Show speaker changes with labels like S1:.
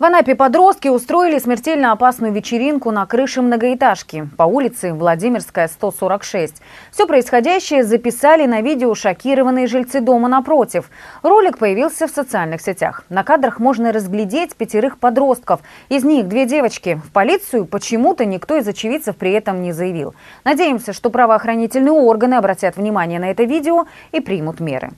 S1: В Анапе подростки устроили смертельно опасную вечеринку на крыше многоэтажки по улице Владимирская, 146. Все происходящее записали на видео шокированные жильцы дома напротив. Ролик появился в социальных сетях. На кадрах можно разглядеть пятерых подростков. Из них две девочки. В полицию почему-то никто из очевидцев при этом не заявил. Надеемся, что правоохранительные органы обратят внимание на это видео и примут меры.